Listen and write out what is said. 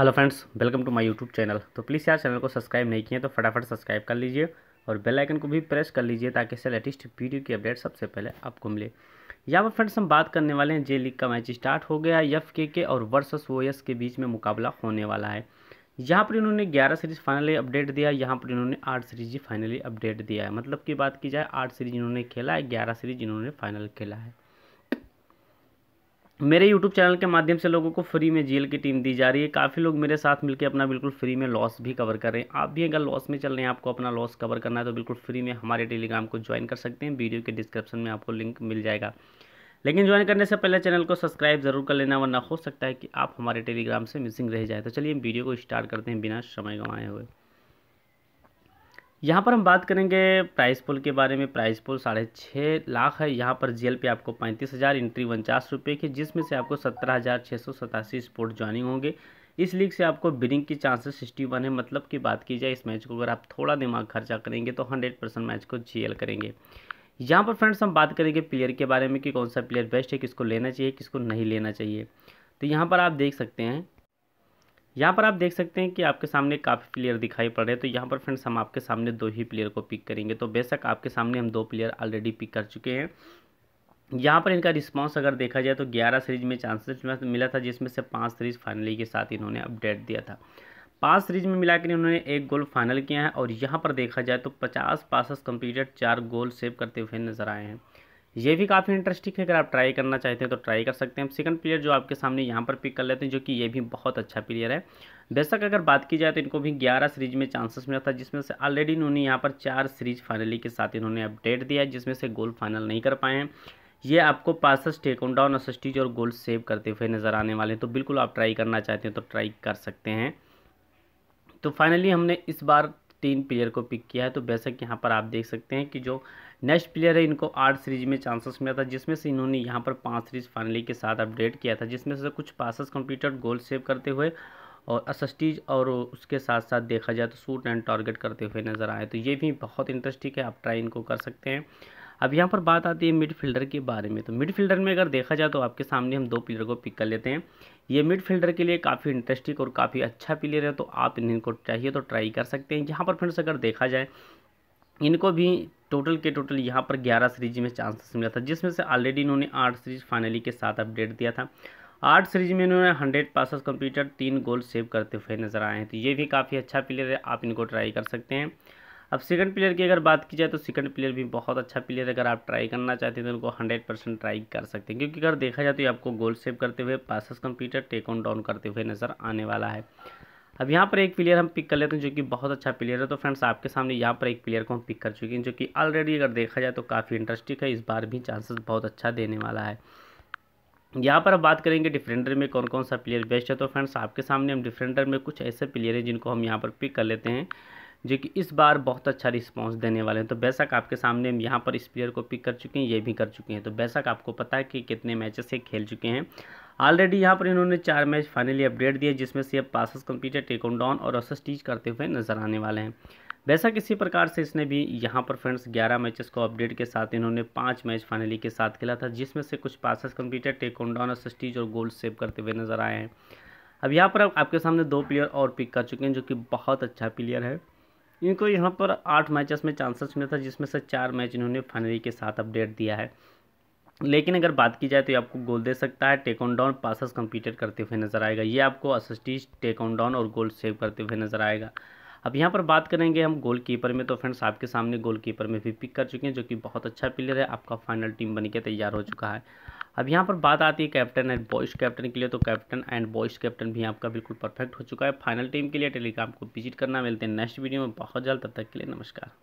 hello friends welcome to my YouTube channel तो please यार channel को सब्सक्राइब नहीं किए तो फटाफट सब्सक्राइब कर लीजिए और बेल आइकन को भी प्रेस कर लीजिए ताकि इससे लेटेस्ट वीडियो की अपडेट सबसे पहले आपको मिले यहाँ पर फ्रेंड्स हम बात करने वाले हैं जे लीग का मैच स्टार्ट हो गया एफ के के और वर्सेस ओ एस के बीच में मुकाबला होने वाला है यहाँ पर इन्होंने ग्यारह सीरीज फाइनली अपडेट दिया यहाँ पर इन्होंने आठ सीरीज फाइनली अपडेट दिया है मतलब की बात की जाए आठ सीरीज इन्होंने खेला है ग्यारह सीरीज इन्होंने फाइनल खेला है मेरे यूट्यूब चैनल के माध्यम से लोगों को फ्री में जेल की टीम दी जा रही है काफ़ी लोग मेरे साथ मिलकर अपना बिल्कुल फ्री में लॉस भी कवर कर रहे हैं आप भी अगर लॉस में चल रहे हैं आपको अपना लॉस कवर करना है तो बिल्कुल फ्री में हमारे टेलीग्राम को ज्वाइन कर सकते हैं वीडियो के डिस्क्रिप्शन में आपको लिंक मिल जाएगा लेकिन ज्वाइन करने से पहले चैनल को सब्सक्राइब जरूर कर लेना वरना हो सकता है कि आप हमारे टेलीग्राम से मिसिंग रह जाए तो चलिए वीडियो को स्टार्ट करते हैं बिना समय गंवाए हुए यहाँ पर हम बात करेंगे प्राइस पुल के बारे में प्राइस पुल साढ़े छः लाख है यहाँ पर जीएल पे आपको पैंतीस हज़ार इंट्री उनचास रुपये की जिसमें से आपको सत्रह हज़ार छः सौ सतासी स्पोर्ट ज्वाइनिंग होंगे इस लीग से आपको बिनिंग की चांसेस सिक्सटी वन है मतलब की बात की जाए इस मैच को अगर आप थोड़ा दिमाग खर्चा करेंगे तो हंड्रेड परसेंट मैच को जी करेंगे यहाँ पर फ्रेंड्स हम बात करेंगे प्लेयर के बारे में कि कौन सा प्लेयर बेस्ट है किसको लेना चाहिए किसको नहीं लेना चाहिए तो यहाँ पर आप देख सकते हैं यहाँ पर आप देख सकते हैं कि आपके सामने काफ़ी प्लेयर दिखाई पड़ रहे हैं तो यहाँ पर फ्रेंड्स हम आपके सामने दो ही प्लेयर को पिक करेंगे तो बेशक आपके सामने हम दो प्लेयर ऑलरेडी पिक कर चुके हैं यहाँ पर इनका रिस्पांस अगर देखा जाए तो 11 सीरीज में चांसेस मिला था जिसमें से पाँच सीरीज फाइनली के साथ इन्होंने अपडेट दिया था पांच सीरीज में मिलाकर इन्होंने एक गोल फाइनल किया है और यहाँ पर देखा जाए तो पचास पासस कंप्लीटेड चार गोल सेव करते हुए नजर आए हैं ये भी काफ़ी इंटरेस्टिंग है अगर आप ट्राई करना चाहते हैं तो ट्राई कर सकते हैं सेकंड प्लेयर जो आपके सामने यहाँ पर पिक कर लेते हैं जो कि ये भी बहुत अच्छा प्लेयर है बेशक अगर बात की जाए तो इनको भी 11 सीरीज में चांसेस मिला था जिसमें से ऑलरेडी इन्होंने यहाँ पर चार सीरीज फाइनली के साथ इन्होंने अपडेट दिया है जिसमें से गोल फाइनल नहीं कर पाए हैं ये आपको पासस टेकन डाउन असिस्टीज और गोल सेव करते हुए नज़र आने वाले हैं तो बिल्कुल आप ट्राई करना चाहते हैं तो ट्राई कर सकते हैं तो फाइनली हमने इस बार तीन प्लेयर को पिक किया है तो बेशक यहाँ पर आप देख सकते हैं कि जो नेक्स्ट प्लेयर है इनको आठ सीरीज में चांसेस मिला था जिसमें से इन्होंने यहाँ पर पाँच सीरीज फाइनली के साथ अपडेट किया था जिसमें से कुछ पासस कंप्यूटर गोल सेव करते हुए और असस्टीज और उसके साथ साथ देखा जाए तो सूट एंड टारगेट करते हुए नज़र आए तो ये भी बहुत इंटरेस्टिंग है आप ट्राई इनको कर सकते हैं अब यहाँ पर बात आती है मिडफील्डर के बारे में तो मिडफील्डर में अगर देखा जाए तो आपके सामने हम दो प्लेयर को पिक कर लेते हैं ये मिडफील्डर के लिए काफ़ी इंटरेस्टिंग और काफ़ी अच्छा प्लेयर है तो आप इनको चाहिए तो ट्राई कर सकते हैं यहाँ पर फ्रेंड्स अगर देखा जाए इनको भी टोटल के टोटल यहाँ पर ग्यारह सीरीज में चांसेस मिला था जिसमें से ऑलरेडी इन्होंने आठ सीरीज फाइनली के साथ अपडेट दिया था आठ सीरीज में इन्होंने हंड्रेड पासस कंप्यूटर तीन गोल सेव करते हुए नजर आए हैं तो ये भी काफ़ी अच्छा प्लेयर है आप इनको ट्राई कर सकते हैं अब सेकंड प्लेयर की अगर बात की जाए तो सेकंड प्लेयर भी बहुत अच्छा प्लेयर है अगर आप ट्राई करना चाहते हैं तो उनको हंड्रेड परसेंट ट्राई कर सकते हैं क्योंकि अगर देखा जाए तो आपको गोल सेव करते हुए passes completed take on down करते हुए नज़र आने वाला है अब यहाँ पर एक प्लेयर हम पिक कर लेते हैं जो कि बहुत अच्छा प्लेयर है तो फ्रेंड्स आपके सामने यहाँ पर एक प्लेयर को हम पिक कर चुके हैं जो कि ऑलरेडी अगर देखा जाए तो काफ़ी इंटरेस्टिंग है इस बार भी चांसेस बहुत अच्छा देने वाला है यहाँ पर हम बात करेंगे डिफेंडर में कौन कौन सा प्लेयर बेस्ट है तो फ्रेंड्स आपके सामने हम डिफेंडर में कुछ ऐसे प्लेयर हैं जिनको हम यहाँ पर पिक कर लेते हैं जो कि इस बार बहुत अच्छा रिस्पॉन्स देने वाले हैं तो बैसक आपके सामने हम यहाँ पर इस प्लेयर को पिक कर चुके हैं ये भी कर चुके हैं तो बैसक आपको पता है कि कितने मैचेस से खेल चुके हैं ऑलरेडी यहाँ पर इन्होंने चार मैच फाइनली अपडेट दिए जिसमें से अब पासस कंप्यूटर ऑन डाउन और असिस्ट टीच करते हुए नजर आने वाले हैं वैसा किसी प्रकार से इसने भी यहाँ पर फ्रेंड्स 11 मैचेस को अपडेट के साथ इन्होंने पांच मैच फाइनली के साथ खेला था जिसमें से कुछ passes completed on down assists और गोल्ड सेव करते हुए नजर आए हैं अब यहाँ पर आपके सामने दो प्लेयर और पिक कर चुके हैं जो कि बहुत अच्छा प्लेयर है इनको यहाँ पर आठ मैचेस में चांसेस मिला था जिसमें से चार मैच इन्होंने फाइनली के साथ अपडेट दिया है लेकिन अगर बात की जाए तो ये आपको गोल दे सकता है take on down passes completed करते हुए नजर आएगा ये आपको असिस्टीज टेक ऑन डाउन और गोल सेव करते हुए नजर आएगा अब यहाँ पर बात करेंगे हम गोल कीपर में तो फ्रेंड्स आपके सामने गोल कीपर में भी पिक कर चुके हैं जो कि बहुत अच्छा प्लेयर है आपका फाइनल टीम बन के तैयार हो चुका है अब यहाँ पर बात आती है कैप्टन एंड बॉयस कैप्टन के लिए तो कैप्टन एंड बॉयस कैप्टन भी आपका बिल्कुल परफेक्ट हो चुका है फाइनल टीम के लिए टेलीग्राम को विजिट करना मिलते हैं नेक्स्ट वीडियो में बहुत जल्द तब तक के लिए नमस्कार